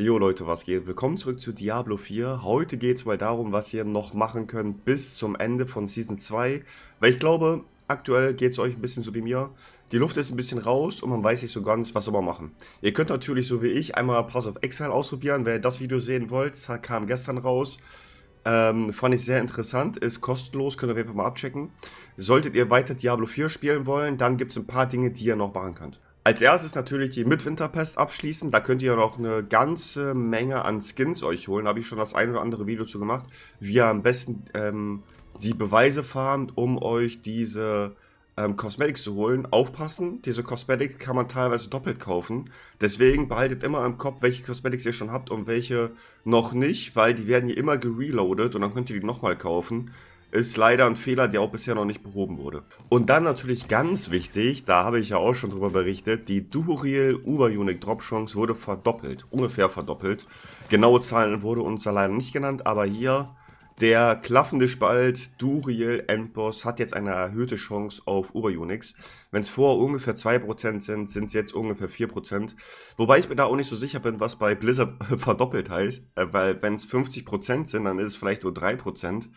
Jo Leute, was geht? Willkommen zurück zu Diablo 4. Heute geht es mal darum, was ihr noch machen könnt bis zum Ende von Season 2. Weil ich glaube, aktuell geht es euch ein bisschen so wie mir. Die Luft ist ein bisschen raus und man weiß nicht so ganz, was soll man machen. Ihr könnt natürlich so wie ich einmal Pass of Exile ausprobieren. Wer das Video sehen wollt, kam gestern raus. Ähm, fand ich sehr interessant, ist kostenlos, könnt ihr auf jeden Fall mal abchecken. Solltet ihr weiter Diablo 4 spielen wollen, dann gibt es ein paar Dinge, die ihr noch machen könnt. Als erstes natürlich die Midwinterpest abschließen. Da könnt ihr noch eine ganze Menge an Skins euch holen. Da habe ich schon das ein oder andere Video zu gemacht, wie ihr am besten ähm, die Beweise farmt, um euch diese ähm, Cosmetics zu holen. Aufpassen, diese Cosmetics kann man teilweise doppelt kaufen. Deswegen behaltet immer im Kopf, welche Cosmetics ihr schon habt und welche noch nicht, weil die werden hier immer gereloadet und dann könnt ihr die nochmal kaufen ist leider ein Fehler, der auch bisher noch nicht behoben wurde. Und dann natürlich ganz wichtig, da habe ich ja auch schon drüber berichtet, die Duhuriel Uber-Unique Drop Chance wurde verdoppelt, ungefähr verdoppelt. Genaue Zahlen wurde uns leider nicht genannt, aber hier der klaffende Spalt Duriel Endboss hat jetzt eine erhöhte Chance auf Oberunix. Wenn es vorher ungefähr 2% sind, sind es jetzt ungefähr 4%. Wobei ich mir da auch nicht so sicher bin, was bei Blizzard verdoppelt heißt. Äh, weil wenn es 50% sind, dann ist es vielleicht nur 3%.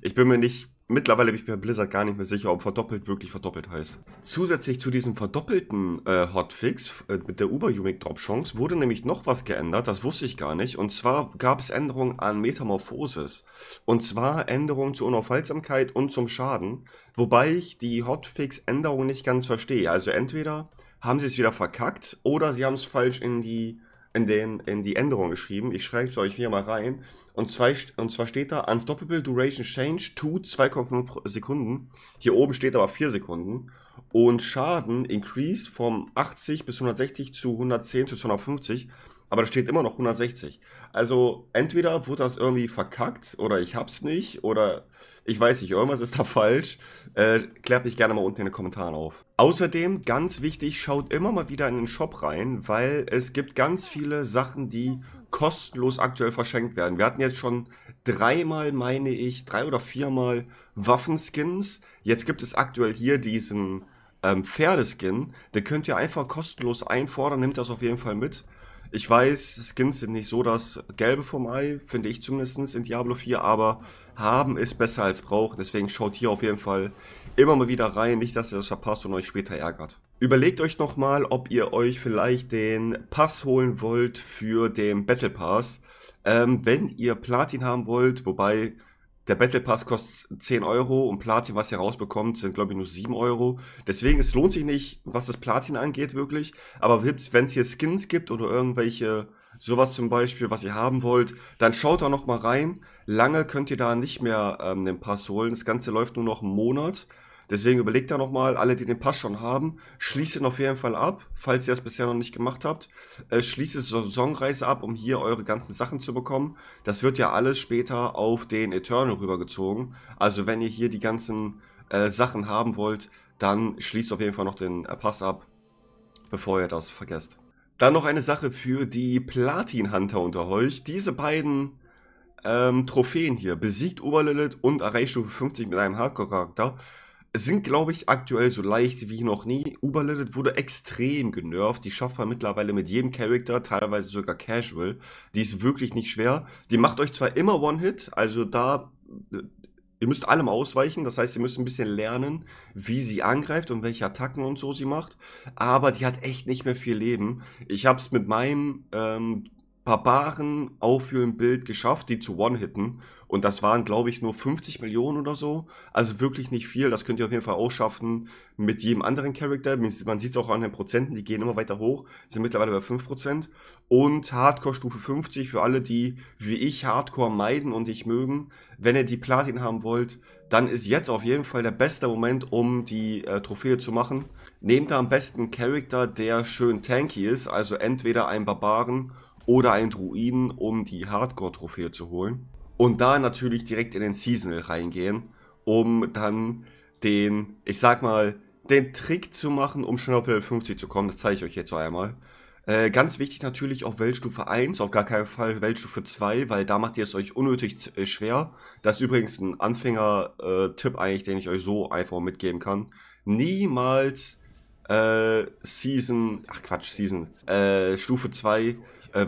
Ich bin mir nicht Mittlerweile bin ich bei Blizzard gar nicht mehr sicher, ob verdoppelt wirklich verdoppelt heißt. Zusätzlich zu diesem verdoppelten äh, Hotfix äh, mit der Uber-Humic Drop Chance wurde nämlich noch was geändert, das wusste ich gar nicht. Und zwar gab es Änderungen an Metamorphosis. Und zwar Änderungen zur Unaufhaltsamkeit und zum Schaden. Wobei ich die Hotfix-Änderung nicht ganz verstehe. Also entweder haben sie es wieder verkackt oder sie haben es falsch in die in, den, in die Änderung geschrieben. Ich schreibe es euch hier mal rein. Und, zwei, und zwar steht da Unstoppable Duration Change to 2,5 Sekunden. Hier oben steht aber 4 Sekunden. Und Schaden increased vom 80 bis 160 zu 110 zu 250 aber da steht immer noch 160. Also entweder wurde das irgendwie verkackt oder ich hab's nicht oder ich weiß nicht, irgendwas ist da falsch. Äh, klärt mich gerne mal unten in den Kommentaren auf. Außerdem, ganz wichtig, schaut immer mal wieder in den Shop rein, weil es gibt ganz viele Sachen, die kostenlos aktuell verschenkt werden. Wir hatten jetzt schon dreimal, meine ich, drei oder viermal Waffenskins. Jetzt gibt es aktuell hier diesen ähm, Pferdeskin. Den könnt ihr einfach kostenlos einfordern, nehmt das auf jeden Fall mit. Ich weiß, Skins sind nicht so das Gelbe vom Ei, finde ich zumindest in Diablo 4, aber haben ist besser als brauchen. Deswegen schaut hier auf jeden Fall immer mal wieder rein, nicht dass ihr das verpasst und euch später ärgert. Überlegt euch nochmal, ob ihr euch vielleicht den Pass holen wollt für den Battle Pass. Ähm, wenn ihr Platin haben wollt, wobei der Battle Pass kostet 10 Euro und Platin, was ihr rausbekommt, sind glaube ich nur 7 Euro. Deswegen, es lohnt sich nicht, was das Platin angeht, wirklich. Aber wenn es hier Skins gibt oder irgendwelche, sowas zum Beispiel, was ihr haben wollt, dann schaut da nochmal rein. Lange könnt ihr da nicht mehr ähm, den Pass holen. Das Ganze läuft nur noch einen Monat. Deswegen überlegt da nochmal, alle, die den Pass schon haben, schließt ihn auf jeden Fall ab, falls ihr es bisher noch nicht gemacht habt. Äh, schließt die Saisonreise ab, um hier eure ganzen Sachen zu bekommen. Das wird ja alles später auf den Eternal rübergezogen. Also wenn ihr hier die ganzen äh, Sachen haben wollt, dann schließt auf jeden Fall noch den äh, Pass ab, bevor ihr das vergesst. Dann noch eine Sache für die Platin-Hunter unter euch. Diese beiden ähm, Trophäen hier, besiegt Oberlilith und erreicht Stufe 50 mit einem Hardcore-Charakter, sind, glaube ich, aktuell so leicht wie noch nie. Uberlidded wurde extrem genervt. Die schafft man mittlerweile mit jedem Charakter, teilweise sogar Casual. Die ist wirklich nicht schwer. Die macht euch zwar immer One-Hit, also da. Äh, ihr müsst allem ausweichen, das heißt, ihr müsst ein bisschen lernen, wie sie angreift und welche Attacken und so sie macht. Aber die hat echt nicht mehr viel Leben. Ich habe es mit meinem ähm, Barbaren auf ihrem Bild geschafft, die zu One-Hitten. Und das waren, glaube ich, nur 50 Millionen oder so. Also wirklich nicht viel. Das könnt ihr auf jeden Fall auch schaffen mit jedem anderen Charakter. Man sieht es auch an den Prozenten, die gehen immer weiter hoch, sind mittlerweile bei 5%. Und Hardcore Stufe 50 für alle, die wie ich Hardcore meiden und nicht mögen. Wenn ihr die Platin haben wollt, dann ist jetzt auf jeden Fall der beste Moment, um die äh, Trophäe zu machen. Nehmt da am besten einen Charakter, der schön tanky ist, also entweder einen Barbaren oder einen Druiden, um die Hardcore-Trophäe zu holen. Und da natürlich direkt in den Seasonal reingehen, um dann den, ich sag mal, den Trick zu machen, um schnell auf Level 50 zu kommen. Das zeige ich euch jetzt einmal. Äh, ganz wichtig natürlich auch Weltstufe 1, auf gar keinen Fall Weltstufe 2, weil da macht ihr es euch unnötig äh, schwer. Das ist übrigens ein Anfänger-Tipp äh, eigentlich, den ich euch so einfach mitgeben kann. Niemals äh, Season, ach Quatsch, Season, äh, Stufe 2 äh,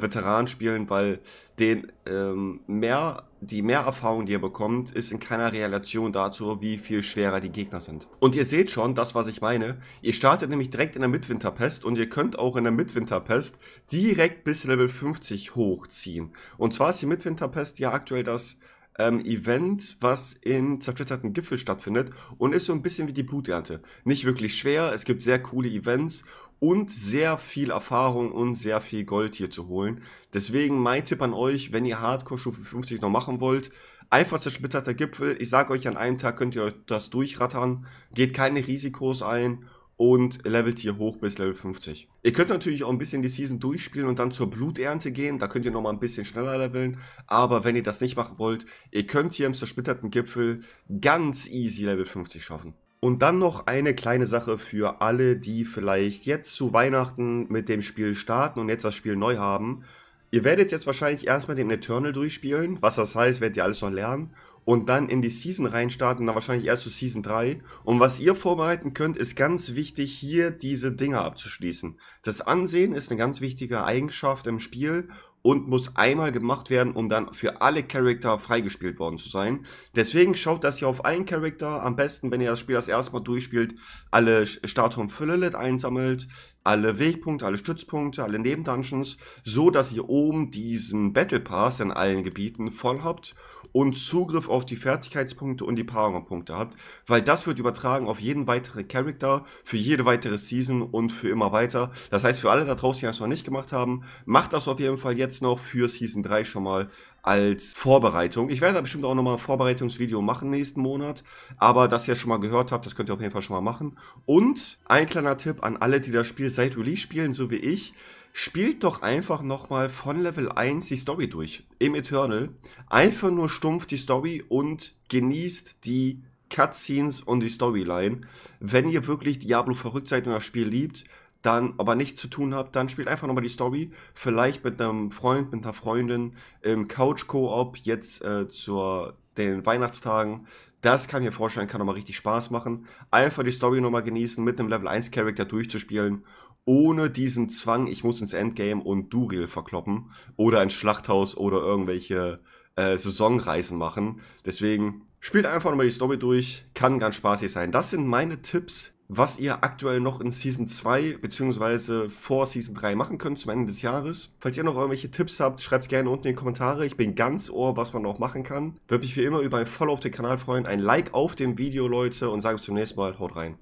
Veteran spielen, weil den ähm, mehr, die mehr Erfahrung, die ihr bekommt, ist in keiner Relation dazu, wie viel schwerer die Gegner sind. Und ihr seht schon, das, was ich meine, ihr startet nämlich direkt in der Mitwinterpest und ihr könnt auch in der Mitwinterpest direkt bis Level 50 hochziehen. Und zwar ist die Mitwinterpest ja aktuell das ähm, Event, was in zersplitterten Gipfel stattfindet und ist so ein bisschen wie die Bluternte. Nicht wirklich schwer, es gibt sehr coole Events und sehr viel Erfahrung und sehr viel Gold hier zu holen. Deswegen mein Tipp an euch, wenn ihr Hardcore-Stufe 50 noch machen wollt, einfach zersplitterter Gipfel. Ich sage euch, an einem Tag könnt ihr euch das durchrattern, geht keine Risikos ein und levelt hier hoch bis Level 50. Ihr könnt natürlich auch ein bisschen die Season durchspielen und dann zur Bluternte gehen, da könnt ihr nochmal ein bisschen schneller leveln, aber wenn ihr das nicht machen wollt, ihr könnt hier im zersplitterten Gipfel ganz easy Level 50 schaffen. Und dann noch eine kleine Sache für alle, die vielleicht jetzt zu Weihnachten mit dem Spiel starten und jetzt das Spiel neu haben. Ihr werdet jetzt wahrscheinlich erstmal den Eternal durchspielen, was das heißt, werdet ihr alles noch lernen und dann in die Season reinstarten, dann wahrscheinlich erst zu Season 3. Und was ihr vorbereiten könnt, ist ganz wichtig, hier diese Dinge abzuschließen. Das Ansehen ist eine ganz wichtige Eigenschaft im Spiel und muss einmal gemacht werden, um dann für alle Charakter freigespielt worden zu sein. Deswegen schaut, dass ihr auf einen Charakter am besten, wenn ihr das Spiel das erste Mal durchspielt, alle Statuen Füllelit einsammelt, alle Wegpunkte, alle Stützpunkte, alle Nebendungeons, so dass ihr oben diesen Battle Pass in allen Gebieten voll habt und Zugriff auf die Fertigkeitspunkte und die Paarungspunkte habt, weil das wird übertragen auf jeden weiteren Charakter, für jede weitere Season und für immer weiter. Das heißt, für alle da draußen, die das noch nicht gemacht haben, macht das auf jeden Fall jetzt noch für Season 3 schon mal als Vorbereitung. Ich werde da bestimmt auch nochmal ein Vorbereitungsvideo machen nächsten Monat, aber das ihr schon mal gehört habt, das könnt ihr auf jeden Fall schon mal machen. Und ein kleiner Tipp an alle, die das Spiel seit Release spielen, so wie ich, spielt doch einfach nochmal von Level 1 die Story durch. Im Eternal. Einfach nur stumpf die Story und genießt die Cutscenes und die Storyline. Wenn ihr wirklich Diablo verrückt seid und das Spiel liebt, dann aber nichts zu tun habt, dann spielt einfach nochmal die Story. Vielleicht mit einem Freund, mit einer Freundin im Couch-Koop jetzt äh, zur den Weihnachtstagen. Das kann ich mir vorstellen, kann nochmal richtig Spaß machen. Einfach die Story nochmal genießen, mit einem Level 1 Charakter durchzuspielen ohne diesen Zwang, ich muss ins Endgame und Duril verkloppen oder ein Schlachthaus oder irgendwelche äh, Saisonreisen machen. Deswegen spielt einfach nochmal die Story durch, kann ganz spaßig sein. Das sind meine Tipps, was ihr aktuell noch in Season 2 bzw. vor Season 3 machen könnt zum Ende des Jahres. Falls ihr noch irgendwelche Tipps habt, schreibt es gerne unten in die Kommentare. Ich bin ganz ohr, was man noch machen kann. Würde mich wie immer über ein Follow auf den Kanal freuen, ein Like auf dem Video, Leute, und sage bis zum nächsten Mal. Haut rein.